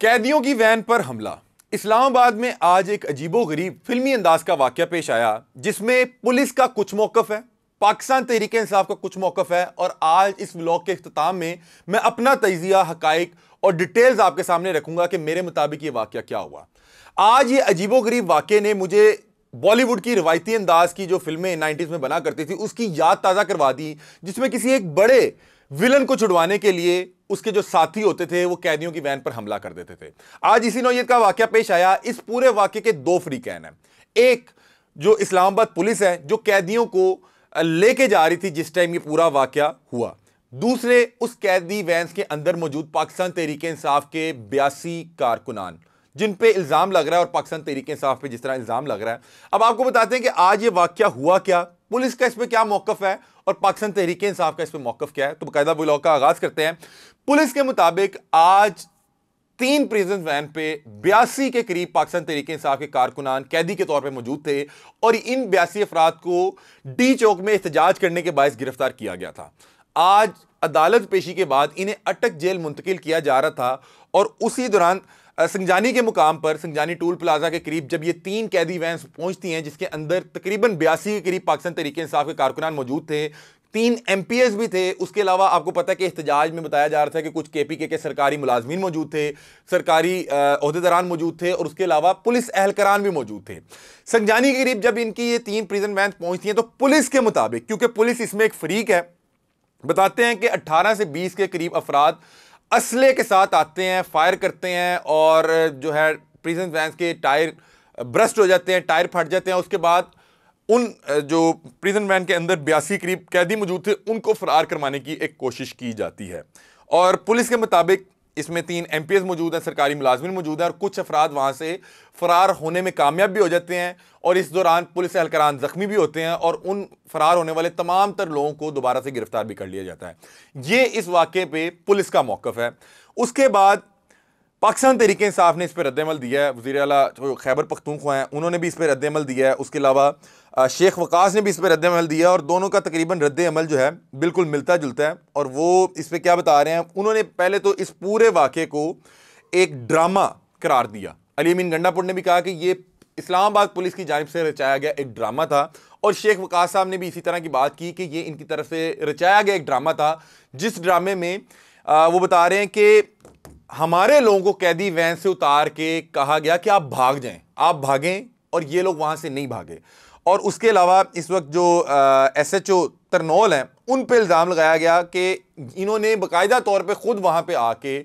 कैदियों की वैन पर हमला इस्लामाबाद में आज एक अजीबो गरीब फिल्मी अंदाज का वाक्य पेश आया जिसमें पुलिस का कुछ मौकफ है पाकिस्तान तहरीक इंसाफ का कुछ मौकफ है और आज इस ब्लॉग के अख्ताम में मैं अपना तजिया हक और डिटेल्स आपके सामने रखूंगा कि मेरे मुताबिक ये वाक्य क्या हुआ आज ये अजीबो गरीब वाक्य ने मुझे बॉलीवुड की रिवायती अंदाज की जो फिल्में नाइन्टीज़ में बना करती थी उसकी याद ताज़ा करवा दी जिसमें किसी एक बड़े विलन को छुड़वाने के लिए उसके जो साथी होते थे वो कैदियों की वैन पर हमला कर देते थे आज इसी नौयत का वाक्य पेश आया इस पूरे वाक्य के दो फ्री कैन है एक जो इस्लामाबाद पुलिस है जो कैदियों को लेके जा रही थी जिस टाइम ये पूरा वाक्य हुआ दूसरे उस कैदी वैन के अंदर मौजूद पाकिस्तान तहरीक इंसाफ के बयासी कारकुनान जिन पे इल्ज़ाम लग रहा है और पाकिस्तान तहरीक इंसाफ पे जिस तरह इल्ज़ाम लग रहा है अब आपको बताते हैं कि आज ये वाक्य हुआ क्या पुलिस का इसमें क्या मौकफ है और पाकिस्तान तहरीक इंसाफ का इस पर मौकफ क्या है तो बाकायदा ब्लॉक का आगाज़ करते हैं पुलिस के मुताबिक आज तीन प्रिजन वैन पे बयासी के करीब पाकिस्तान तरीके इंसाफ के कारकुनान कैदी के तौर पे मौजूद थे और इन बयासी अफराद को डी चौक में एहतजाज करने के बायस गिरफ्तार किया गया था आज अदालत पेशी के बाद इन्हें अटक जेल मुंतकिल किया जा रहा था और उसी दौरान संजानी के मुकाम पर सिंगजानी टूल प्लाजा के करीब जब ये तीन कैदी वैंस पहुंचती हैं जिसके अंदर तकरीबन बयासी के करीब पाकिस्तान तरीके इंसाफ के कारकुनान मौजूद थे तीन एम भी थे उसके अलावा आपको पता है कि एहतजाज में बताया जा रहा था कि कुछ के पी के, के सरकारी मुलाजमीन मौजूद थे सरकारी अहदेदारान मौजूद थे और उसके अलावा पुलिस अहलकरान भी मौजूद थे संजानी के करीब जब इनकी ये तीन प्रिजन वैन पहुंचती हैं तो पुलिस के मुताबिक क्योंकि पुलिस इसमें एक फरीक है बताते हैं कि अट्ठारह से बीस के करीब अफराद असले के साथ आते हैं फायर करते हैं और जो है प्रिजन वैंस के टायर ब्रस्ट हो जाते हैं टायर फट जाते हैं उसके बाद उन जो प्रिजन वैन के अंदर बयासी करीब कैदी मौजूद थे उनको फरार करवाने की एक कोशिश की जाती है और पुलिस के मुताबिक इसमें तीन एम मौजूद हैं सरकारी मुलाजमिन मौजूद हैं और कुछ अफराद वहाँ से फ़रार होने में कामयाब भी हो जाते हैं और इस दौरान पुलिस अहलकरान ज़ख्मी भी होते हैं और उन फ़रार होने वाले तमाम तर लोगों को दोबारा से गिरफ़्तार भी कर लिया जाता है ये इस वाक़े पर पुलिस का मौक़ है उसके बाद पाकिस्तान तरीके इंसाफ ने इस पर रद्दमल दिया है वजी अला जो खैबर पखतूखा हैं उन्होंने भी इस पर रद्दमल दिया है उसके अलावा शेख वकास ने भी इस पर रद्दमल दिया और दोनों का तकरीबन रद्दमल जो है बिल्कुल मिलता जुलता है और वो इस पर क्या बता रहे हैं उन्होंने पहले तो इस पूरे वाक़े को एक ड्रामा करार दिया अली अमीन गंडापुर ने भी कहा कि ये इस्लामाबाद पुलिस की जानब से रचाया गया एक ड्रामा था और शेख वकास साहब ने भी इसी तरह की बात की कि ये इनकी तरफ से रचाया गया एक ड्रामा था जिस ड्रामे में आ, वो बता रहे हैं कि हमारे लोगों को कैदी वैन से उतार के कहा गया कि आप भाग जाएं आप भागें और ये लोग वहाँ से नहीं भागे और उसके अलावा इस वक्त जो एस एच ओ तरनौल हैं उन पे इल्ज़ाम लगाया गया कि इन्होंने बाकायदा तौर पे ख़ुद वहाँ पे आके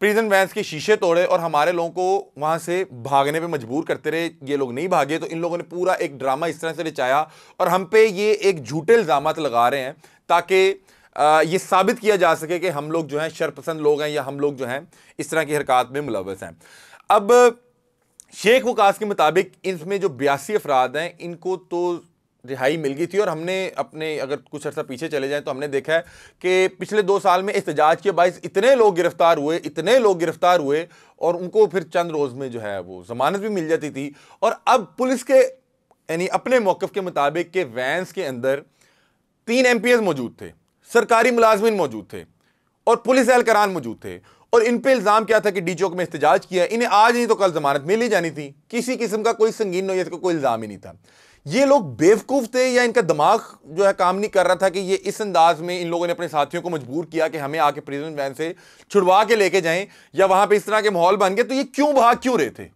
प्रिजन वैंस के शीशे तोड़े और हमारे लोगों को वहाँ से भागने पे मजबूर करते रहे ये लोग नहीं भागे तो इन लोगों ने पूरा एक ड्रामा इस तरह से रचाया और हम पे ये एक झूठे इल्ज़ाम लगा रहे हैं ताकि ये साबित किया जा सके कि हम लोग जो हैं शरपसंद लोग हैं या हम लोग जो हैं इस तरह की हरकत में मुलवस हैं अब शेख वकास के मुताबिक इसमें जो बयासी अफराद हैं इनको तो रिहाई मिल गई थी और हमने अपने अगर कुछ अर्सा पीछे चले जाएं तो हमने देखा है कि पिछले दो साल में एहतजाज के बायस इतने लोग गिरफ्तार हुए इतने लोग गिरफ्तार हुए और उनको फिर चंद रोज़ में जो है वो जमानत भी मिल जाती थी और अब पुलिस के यानी अपने मौक़ के मुताबिक के वैंस के अंदर तीन एम मौजूद थे सरकारी मुलाजमिन मौजूद थे और पुलिस एहलकरान मौजूद थे और इन पर इल्ज़ाम क्या था कि डी चौक में एहतजाज किया इन्हें आज नहीं तो कल जमानत में ही जानी थी किसी किस्म का कोई संगीन नोयत का कोई इल्ज़ाम ही नहीं था ये लोग बेवकूफ़ थे या इनका दिमाग जो है काम नहीं कर रहा था कि ये इस अंदाज में इन लोगों ने अपने साथियों को मजबूर किया कि हमें आके प्रिजन वैन से छुड़वा के लेके जाएं या वहाँ पे इस तरह के माहौल बन गए तो ये क्यों भाग क्यों रहे थे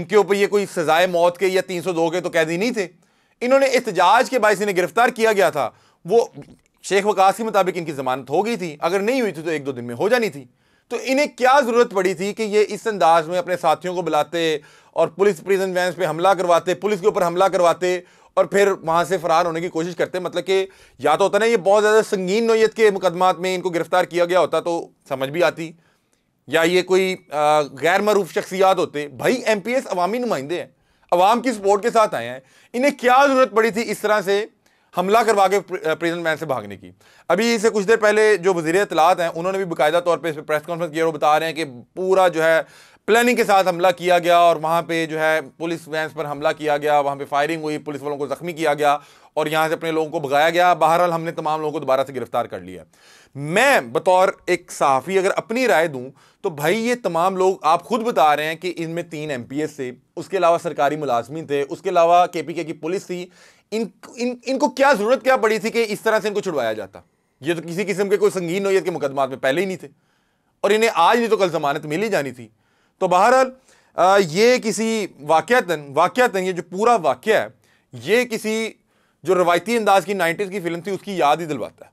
इनके ऊपर ये कोई सजाए मौत के या तीन सौ दो के तो कैदी नहीं थे इन्होंने एहतजाज के बायस इन्हें गिरफ्तार किया गया था वो शेख वकास के मुताबिक इनकी जमानत हो गई थी अगर नहीं हुई थी तो एक दो दिन में हो जानी थी तो इन्हें क्या ज़रूरत पड़ी थी कि ये इस अंदाज में अपने साथियों को बुलाते और पुलिस प्रिजन वैंस पे हमला करवाते पुलिस के ऊपर हमला करवाते और फिर वहाँ से फरार होने की कोशिश करते मतलब कि या तो होता ना ये बहुत ज़्यादा संगीन नोयत के मुकदमात में इनको गिरफ्तार किया गया होता तो समझ भी आती या ये कोई गैर मरूफ शख्सियात होते भाई एम पी एस अवामी नुमाइंदे हैं अवाम की सपोर्ट के साथ आए हैं इन्हें क्या ज़रूरत पड़ी थी इस तरह से हमला करवा के प्रिजन मैन से भागने की अभी इसे कुछ देर पहले जो वजीर इतलात हैं उन्होंने भी बाकायदा तौर पर इस पर प्रेस कॉन्फ्रेंस किया और बता रहे हैं कि पूरा जो है प्लानिंग के साथ हमला किया गया और वहाँ पे जो है पुलिस वैंस पर हमला किया गया वहाँ पे फायरिंग हुई पुलिस वालों को ज़ख्मी किया गया और यहाँ से अपने लोगों को भगाया गया बहरहाल हमने तमाम लोगों को दोबारा से गिरफ्तार कर लिया मैं बतौर एक सहाफ़ी अगर अपनी राय दूँ तो भाई ये तमाम लोग आप खुद बता रहे हैं कि इनमें तीन एम थे उसके अलावा सरकारी मुलाजमी थे उसके अलावा के पी के की पुलिस थी इन, इन इनको क्या ज़रूरत क्या पड़ी थी कि इस तरह से इनको छुड़वाया जाता ये तो किसी किस्म के कोई संगीन नोयत के मुकदमात में पहले ही नहीं थे और इन्हें आज नहीं तो कल जमानत मिल ही जानी थी तो बहरहाल ये किसी वाक़ता वाक़ता ये जो पूरा वाक़ है ये किसी जो रवायती अंदाज की नाइन्टीज़ की फिल्म थी उसकी याद ही दिलवाता है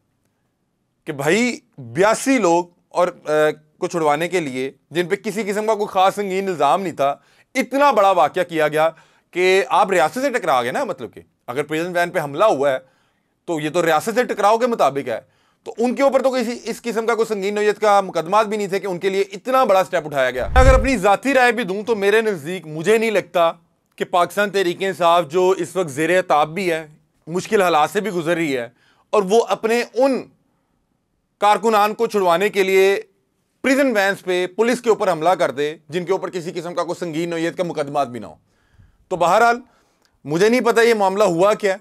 कि भाई बयासी लोग और आ, को छुड़वाने के लिए जिन पे किसी किस्म का कोई ख़ास संगीन इल्ज़ाम नहीं था इतना बड़ा वाक़ किया गया कि आप रियासत से टकरा गए ना मतलब कि अगर प्रेजेंट वैन पे हमला हुआ है तो ये तो रियासत से टकराव के मुताबिक है तो उनके ऊपर तो किसी इस किस्म का कोई संगीन नोयत का मुकदमा भी नहीं थे कि उनके लिए इतना बड़ा स्टेप उठाया गया अगर अपनी ज़ाती राय भी दूँ तो मेरे नज़दीक मुझे नहीं लगता कि पाकिस्तान तहरीक साहब जो इस वक्त जेर ताब भी है मुश्किल हालात से भी गुजर रही है और वो अपने उन कारकुनान को छुड़वाने के लिए प्रिजन वैंस पे पुलिस के ऊपर हमला कर दे जिनके ऊपर किसी किस्म का कोई संगीन नोयत का मुकदमा भी ना हो तो बहरहाल मुझे नहीं पता ये मामला हुआ क्या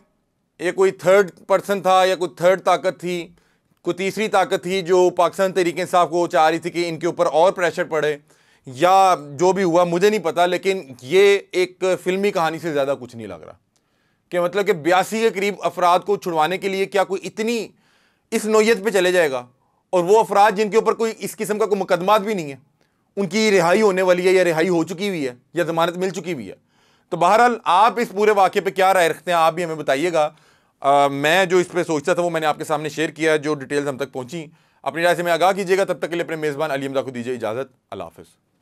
ये कोई थर्ड पर्सन था या कोई थर्ड ताकत थी कोई तीसरी ताकत थी जो पाकिस्तान तरीके इंसाफ को चाह रही थी कि इनके ऊपर और प्रेशर पड़े या जो भी हुआ मुझे नहीं पता लेकिन ये एक फिल्मी कहानी से ज़्यादा कुछ नहीं लग रहा कि मतलब कि बयासी के करीब अफराद को छुड़वाने के लिए क्या कोई इतनी इस नोयत पे चले जाएगा और वो अफराद जिनके ऊपर कोई इस किस्म का कोई मुकदमा भी नहीं है उनकी रिहाई होने वाली है या रिहाई हो चुकी हुई है या जमानत मिल चुकी हुई है तो बहरहाल आप इस पूरे वाक्य पर क्या राय रखते हैं आप भी हमें बताइएगा आ, मैं जो इस पर सोचता था वो मैंने आपके सामने शेयर किया जो डिटेल्स हम तक पहुँची अपनी राय से मैं आगाह कीजिएगा तब तक के लिए अपने मेज़बान अली अमदा को दीजिए इजाज़त अल्लाह हाफ़